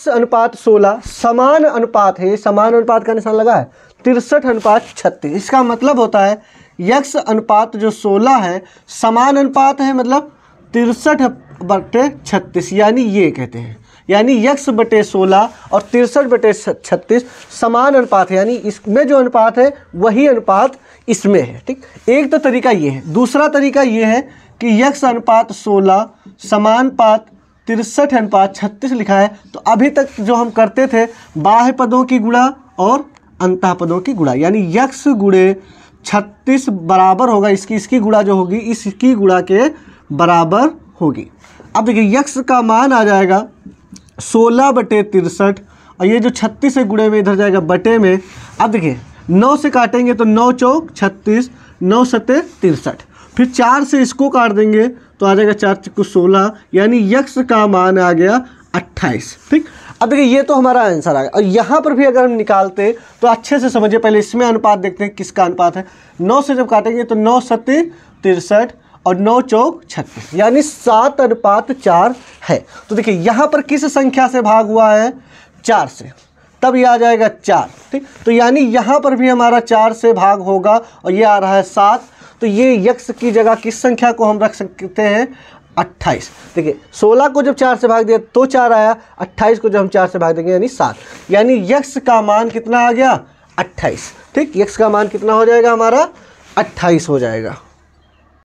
दस अनुपात सोलह समान अनुपात है समान अनुपात का निशान लगा है तिरसठ अनुपात छत्तीस इसका मतलब होता है यक्ष अनुपात जो सोलह है समान अनुपात है मतलब तिरसठ बटे छत्तीस यानी ये कहते हैं यानी यक्ष बटे सोलह और तिरसठ बटे छत्तीस समान अनुपात है यानी इसमें जो अनुपात है वही अनुपात इसमें है ठीक एक तो तरीका ये है दूसरा तरीका ये है कि यक्ष अनुपात सोलह समान पात तिरसठ अनुपात छत्तीस लिखा है तो अभी तक जो हम करते थे बाह्य पदों की गुणा और अंतः पदों की गुणा यानी यक्ष गुणे छत्तीस बराबर होगा इसकी इसकी गुणा जो होगी इसकी गुणा के बराबर होगी अब देखिए यक्ष का मान आ जाएगा सोलह बटे तिरसठ और ये जो छत्तीस है गुणे में इधर जाएगा बटे में अब देखिए नौ से काटेंगे तो नौ चौक छत्तीस नौ सत्ते तिरसठ फिर चार से इसको काट देंगे तो आ जाएगा चार चक्कू सोलह यानी यक्ष का मान आ गया अट्ठाईस ठीक अब देखिए ये तो हमारा आंसर आ गया और यहाँ पर भी अगर हम निकालते तो अच्छे से समझिए पहले इसमें अनुपात देखते हैं किसका अनुपात है नौ से जब काटेंगे तो नौ सत्य तिरसठ और नौ चौक छत्तीस यानी सात अनुपात चार है तो देखिए यहाँ पर किस संख्या से भाग हुआ है चार से तब ये आ जाएगा चार ठीक तो यानी यहाँ पर भी हमारा चार से भाग होगा और ये आ रहा है सात तो ये यक्ष की जगह किस संख्या को हम रख सकते हैं अट्ठाईस देखिए सोलह को जब चार से भाग दिया तो चार आया अट्ठाईस को जब हम चार से भाग देंगे यानी सात यानी यक्ष का मान कितना आ गया अट्ठाईस ठीक यक्ष का मान कितना हो जाएगा हमारा अट्ठाईस हो जाएगा